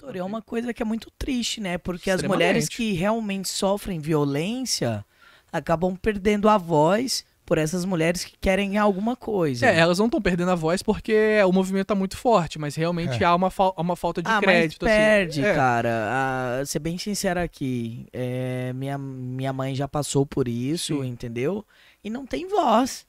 Doutor, é uma coisa que é muito triste, né? Porque as mulheres que realmente sofrem violência acabam perdendo a voz por essas mulheres que querem alguma coisa. É, elas não estão perdendo a voz porque o movimento tá muito forte, mas realmente é. há uma, fa uma falta de ah, crédito. Mas assim. perde, assim. cara. É. A, ser bem sincero aqui, é, minha, minha mãe já passou por isso, Sim. entendeu? E não tem voz.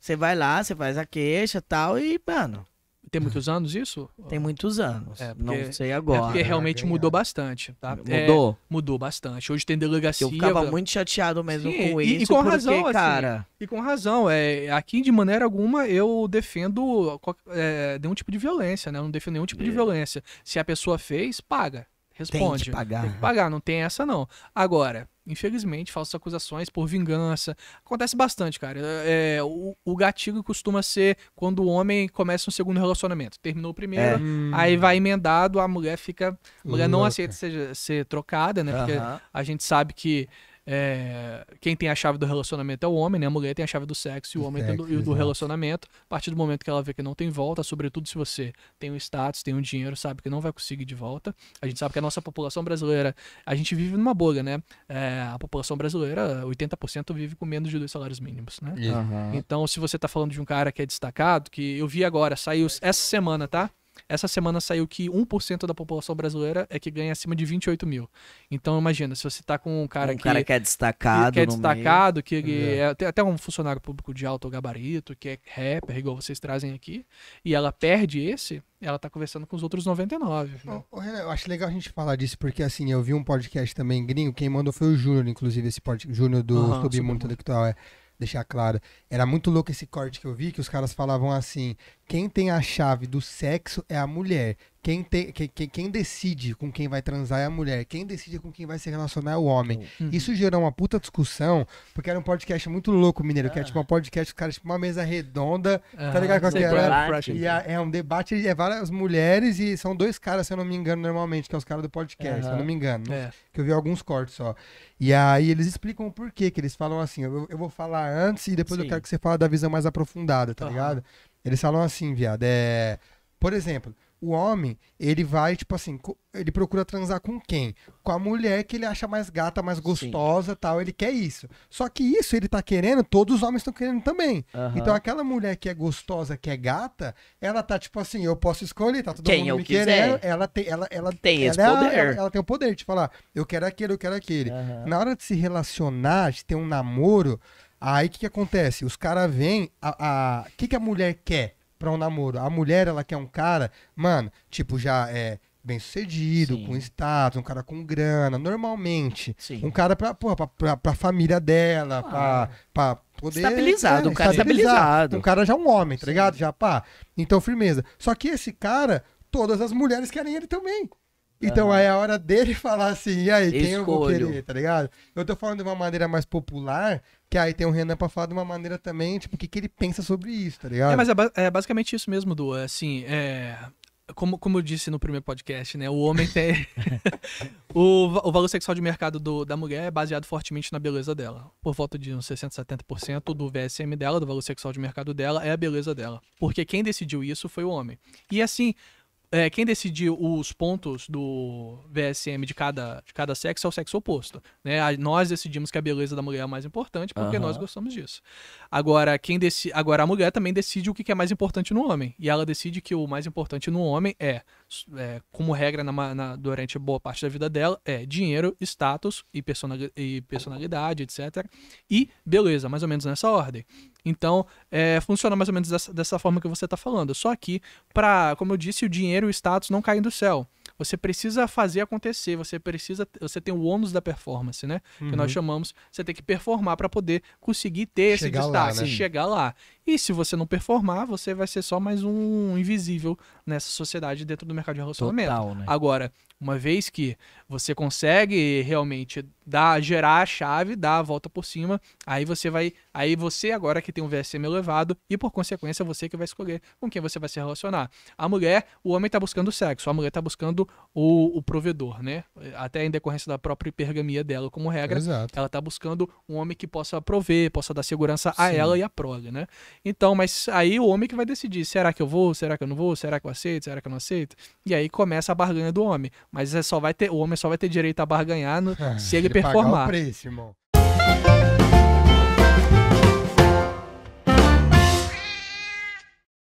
Você vai lá, você faz a queixa tal, e, mano, tem muitos anos isso? Tem muitos anos. É, porque, não sei é agora. É porque realmente é, mudou é. bastante, tá? Mudou? É, mudou bastante. Hoje tem delegacia. Eu ficava muito chateado mesmo Sim, com e, isso. E com porque, razão, assim, cara. Assim, e com razão. É, aqui, de maneira alguma, eu defendo é, nenhum tipo de violência, né? Eu não defendo nenhum tipo de violência. Se a pessoa fez, paga. Responde. Tem que pagar. Tem que pagar, não tem essa não. Agora, infelizmente, falsas acusações por vingança. Acontece bastante, cara. É, o, o gatilho costuma ser quando o homem começa um segundo relacionamento. Terminou o primeiro, é. aí vai emendado, a mulher fica. A mulher Louca. não aceita ser, ser trocada, né? Porque a gente sabe que é, quem tem a chave do relacionamento é o homem, né? A mulher tem a chave do sexo e o homem sexo, tem do, do relacionamento. A partir do momento que ela vê que não tem volta, sobretudo se você tem um status, tem um dinheiro, sabe que não vai conseguir de volta. A gente sabe que a nossa população brasileira, a gente vive numa bolha, né? É, a população brasileira, 80% vive com menos de dois salários mínimos, né? Uhum. Então, se você tá falando de um cara que é destacado, que eu vi agora, saiu essa semana, tá? Essa semana saiu que 1% da população brasileira é que ganha acima de 28 mil. Então imagina, se você tá com um cara um que. Um cara que é destacado. Que é destacado, meio. que ele é até um funcionário público de alto gabarito, que é rapper, igual vocês trazem aqui, e ela perde esse, ela tá conversando com os outros 99. Né? Ô, Renan, eu acho legal a gente falar disso, porque assim, eu vi um podcast também gringo, quem mandou foi o Júnior, inclusive, esse podcast, Júnior do uhum, Submundo Intelectual. É deixar claro. Era muito louco esse corte que eu vi, que os caras falavam assim: quem tem a chave do sexo é a mulher quem, te, quem, quem, decide com quem vai transar é a mulher, quem decide com quem vai se relacionar é o homem. Uhum. uhum. Isso gerou uma puta discussão, porque era um podcast muito louco, mineiro, ah. que é tipo um ah. podcast, os caras, tipo uma mesa redonda, ah, tá ligado? Com aquela, é e é um debate, é várias mulheres e são dois caras, se eu não me engano, normalmente, que é os caras do podcast, uhum. se eu não me engano. É. Que eu vi alguns cortes só. E aí eles explicam o porquê, que eles falam assim, eu, eu vou falar antes e depois Sim. eu quero que você fale da visão mais aprofundada, tá uhum. ligado? Eles falam assim, viado, é... Por exemplo, o homem, ele vai, tipo assim, ele procura transar com quem? Com a mulher que ele acha mais gata, mais gostosa Sim. tal. Ele quer isso. Só que isso ele tá querendo, todos os homens estão querendo também. Uhum. Então aquela mulher que é gostosa, que é gata, ela tá tipo assim, eu posso escolher, tá todo quem mundo eu me quiser. querendo. Ela tem, ela, ela, tem ela, esse ela, é poder. Ela, ela, tem o poder de falar, eu quero aquele, eu quero aquele. Uhum. Na hora de se relacionar, de ter um namoro, aí o que, que acontece? Os caras vêm, a, a, o que, que a mulher quer? para um namoro. A mulher, ela quer um cara, mano, tipo, já é bem sucedido, Sim. com status, um cara com grana, normalmente. Sim. Um cara pra, porra, pra, pra, pra família dela, ah. pra, pra poder. Estabilizado, um é, cara estabilizado. Um cara já é um homem, tá Sim. ligado? Já pá. Então, firmeza. Só que esse cara, todas as mulheres querem ele também. Então, uhum. aí é a hora dele falar assim, e aí, Escolho. quem eu vou querer, tá ligado? Eu tô falando de uma maneira mais popular, que aí tem o Renan pra falar de uma maneira também, tipo, o que, que ele pensa sobre isso, tá ligado? É, mas é, ba é basicamente isso mesmo, Du. É assim, é, como, como eu disse no primeiro podcast, né? O homem tem. o, o valor sexual de mercado do, da mulher é baseado fortemente na beleza dela. Por volta de uns 60, 70% do VSM dela, do valor sexual de mercado dela, é a beleza dela. Porque quem decidiu isso foi o homem. E assim, é, quem decide os pontos do VSM de cada, de cada sexo é o sexo oposto. Né? A, nós decidimos que a beleza da mulher é a mais importante porque uhum. nós gostamos disso. Agora, quem deci... Agora, a mulher também decide o que é mais importante no homem. E ela decide que o mais importante no homem é, é como regra na, na, durante boa parte da vida dela, é dinheiro, status e, personali... e personalidade, etc. E beleza, mais ou menos nessa ordem. Então, é, funciona mais ou menos dessa, dessa forma que você está falando. Só que, para, como eu disse, o dinheiro e o status não caem do céu. Você precisa fazer acontecer, você precisa, você tem o ônus da performance, né? Uhum. Que nós uhum. chamamos, você tem que performar para poder conseguir ter chegar esse destaque, lá, né? chegar lá. E se você não performar, você vai ser só mais um invisível nessa sociedade dentro do mercado de relacionamento. Total, né? Agora, uma vez que você consegue realmente dar, gerar a chave, dar a volta por cima, aí você vai, aí você agora que tem um VSM elevado e por consequência você que vai escolher com quem você vai se relacionar. A mulher, o homem está buscando sexo, a mulher está buscando o, o, provedor, né? Até em decorrência da própria hipergamia dela como regra, Exato. ela está buscando um homem que possa prover, possa dar segurança a Sim. ela e a prole, né? Então, mas aí o homem que vai decidir, será que eu vou, será que eu não vou, será que eu aceito, será que eu não aceito? E aí começa a barganha do homem, mas é só vai ter o homem só vai ter direito a barganhar no, é, se ele, ele performar. Pagar o preço, irmão.